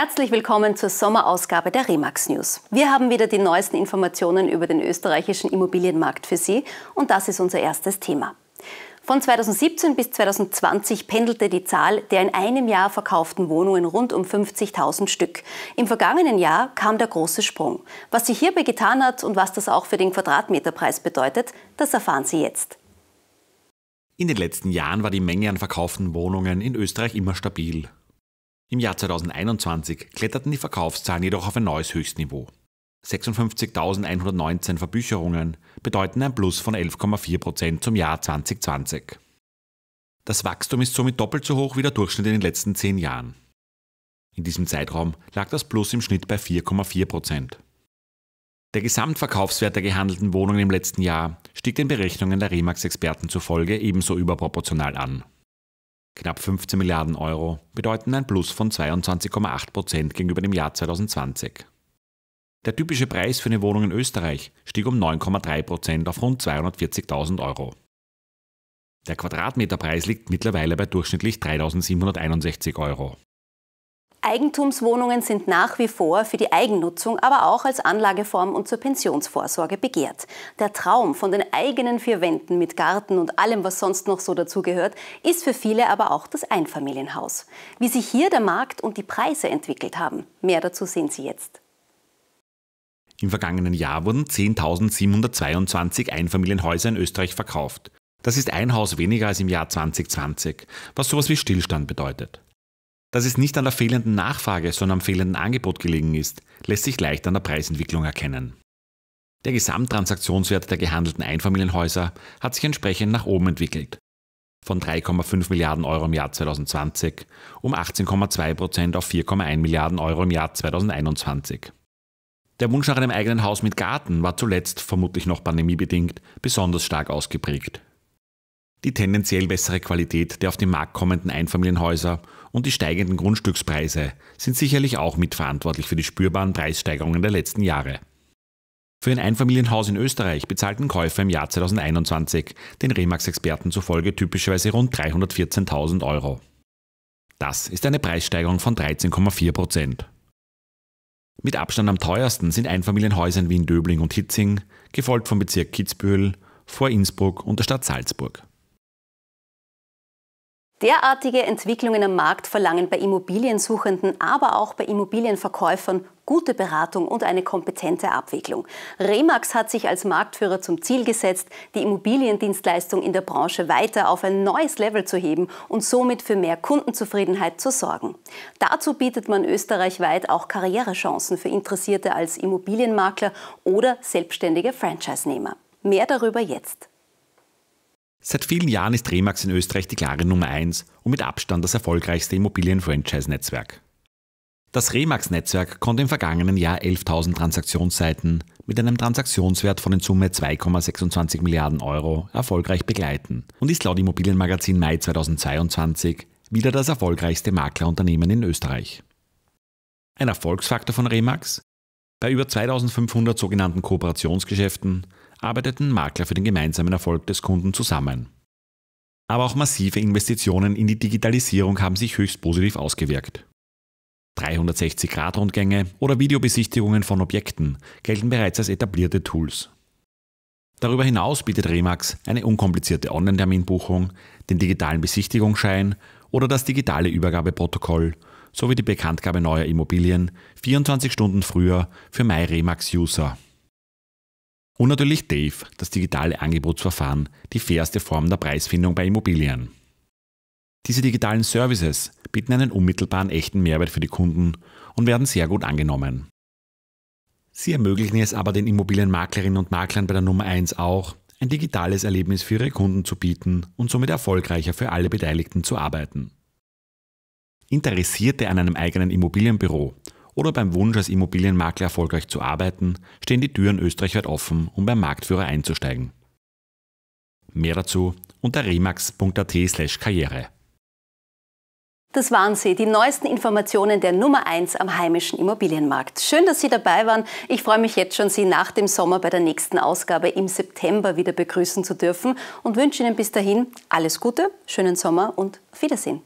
Herzlich willkommen zur Sommerausgabe der Remax News. Wir haben wieder die neuesten Informationen über den österreichischen Immobilienmarkt für Sie und das ist unser erstes Thema. Von 2017 bis 2020 pendelte die Zahl der in einem Jahr verkauften Wohnungen rund um 50.000 Stück. Im vergangenen Jahr kam der große Sprung. Was sich hierbei getan hat und was das auch für den Quadratmeterpreis bedeutet, das erfahren Sie jetzt. In den letzten Jahren war die Menge an verkauften Wohnungen in Österreich immer stabil. Im Jahr 2021 kletterten die Verkaufszahlen jedoch auf ein neues Höchstniveau. 56.119 Verbücherungen bedeuten ein Plus von 11,4% Prozent zum Jahr 2020. Das Wachstum ist somit doppelt so hoch wie der Durchschnitt in den letzten zehn Jahren. In diesem Zeitraum lag das Plus im Schnitt bei 4,4%. Prozent. Der Gesamtverkaufswert der gehandelten Wohnungen im letzten Jahr stieg den Berechnungen der Remax-Experten zufolge ebenso überproportional an. Knapp 15 Milliarden Euro bedeuten ein Plus von 22,8 Prozent gegenüber dem Jahr 2020. Der typische Preis für eine Wohnung in Österreich stieg um 9,3 Prozent auf rund 240.000 Euro. Der Quadratmeterpreis liegt mittlerweile bei durchschnittlich 3.761 Euro. Eigentumswohnungen sind nach wie vor für die Eigennutzung, aber auch als Anlageform und zur Pensionsvorsorge begehrt. Der Traum von den eigenen vier Wänden mit Garten und allem, was sonst noch so dazugehört, ist für viele aber auch das Einfamilienhaus. Wie sich hier der Markt und die Preise entwickelt haben, mehr dazu sehen Sie jetzt. Im vergangenen Jahr wurden 10.722 Einfamilienhäuser in Österreich verkauft. Das ist ein Haus weniger als im Jahr 2020, was sowas wie Stillstand bedeutet. Dass es nicht an der fehlenden Nachfrage, sondern am fehlenden Angebot gelegen ist, lässt sich leicht an der Preisentwicklung erkennen. Der Gesamttransaktionswert der gehandelten Einfamilienhäuser hat sich entsprechend nach oben entwickelt. Von 3,5 Milliarden Euro im Jahr 2020 um 18,2 Prozent auf 4,1 Milliarden Euro im Jahr 2021. Der Wunsch nach einem eigenen Haus mit Garten war zuletzt, vermutlich noch pandemiebedingt, besonders stark ausgeprägt die tendenziell bessere Qualität der auf den Markt kommenden Einfamilienhäuser und die steigenden Grundstückspreise sind sicherlich auch mitverantwortlich für die spürbaren Preissteigerungen der letzten Jahre. Für ein Einfamilienhaus in Österreich bezahlten Käufer im Jahr 2021 den Remax-Experten zufolge typischerweise rund 314.000 Euro. Das ist eine Preissteigerung von 13,4 Prozent. Mit Abstand am teuersten sind Einfamilienhäuser in Wien-Döbling und Hitzing, gefolgt vom Bezirk Kitzbühel, vor Innsbruck und der Stadt Salzburg. Derartige Entwicklungen am Markt verlangen bei Immobiliensuchenden, aber auch bei Immobilienverkäufern gute Beratung und eine kompetente Abwicklung. Remax hat sich als Marktführer zum Ziel gesetzt, die Immobiliendienstleistung in der Branche weiter auf ein neues Level zu heben und somit für mehr Kundenzufriedenheit zu sorgen. Dazu bietet man österreichweit auch Karrierechancen für Interessierte als Immobilienmakler oder selbstständige Franchise-Nehmer. Mehr darüber jetzt. Seit vielen Jahren ist Remax in Österreich die klare Nummer 1 und mit Abstand das erfolgreichste Immobilien-Franchise-Netzwerk. Das Remax-Netzwerk konnte im vergangenen Jahr 11.000 Transaktionsseiten mit einem Transaktionswert von in Summe 2,26 Milliarden Euro erfolgreich begleiten und ist laut Immobilienmagazin Mai 2022 wieder das erfolgreichste Maklerunternehmen in Österreich. Ein Erfolgsfaktor von Remax? Bei über 2500 sogenannten Kooperationsgeschäften arbeiteten Makler für den gemeinsamen Erfolg des Kunden zusammen. Aber auch massive Investitionen in die Digitalisierung haben sich höchst positiv ausgewirkt. 360-Grad-Rundgänge oder Videobesichtigungen von Objekten gelten bereits als etablierte Tools. Darüber hinaus bietet Remax eine unkomplizierte Online-Terminbuchung, den digitalen Besichtigungsschein oder das digitale Übergabeprotokoll sowie die Bekanntgabe neuer Immobilien 24 Stunden früher für MyRemax-User. Und natürlich DAVE, das digitale Angebotsverfahren, die fairste Form der Preisfindung bei Immobilien. Diese digitalen Services bieten einen unmittelbaren echten Mehrwert für die Kunden und werden sehr gut angenommen. Sie ermöglichen es aber den Immobilienmaklerinnen und Maklern bei der Nummer 1 auch, ein digitales Erlebnis für ihre Kunden zu bieten und somit erfolgreicher für alle Beteiligten zu arbeiten. Interessierte an einem eigenen Immobilienbüro oder beim Wunsch als Immobilienmakler erfolgreich zu arbeiten, stehen die Türen österreichweit offen, um beim Marktführer einzusteigen. Mehr dazu unter remax.at slash karriere. Das waren sie, die neuesten Informationen der Nummer 1 am heimischen Immobilienmarkt. Schön, dass Sie dabei waren. Ich freue mich jetzt schon, Sie nach dem Sommer bei der nächsten Ausgabe im September wieder begrüßen zu dürfen und wünsche Ihnen bis dahin alles Gute, schönen Sommer und auf Wiedersehen.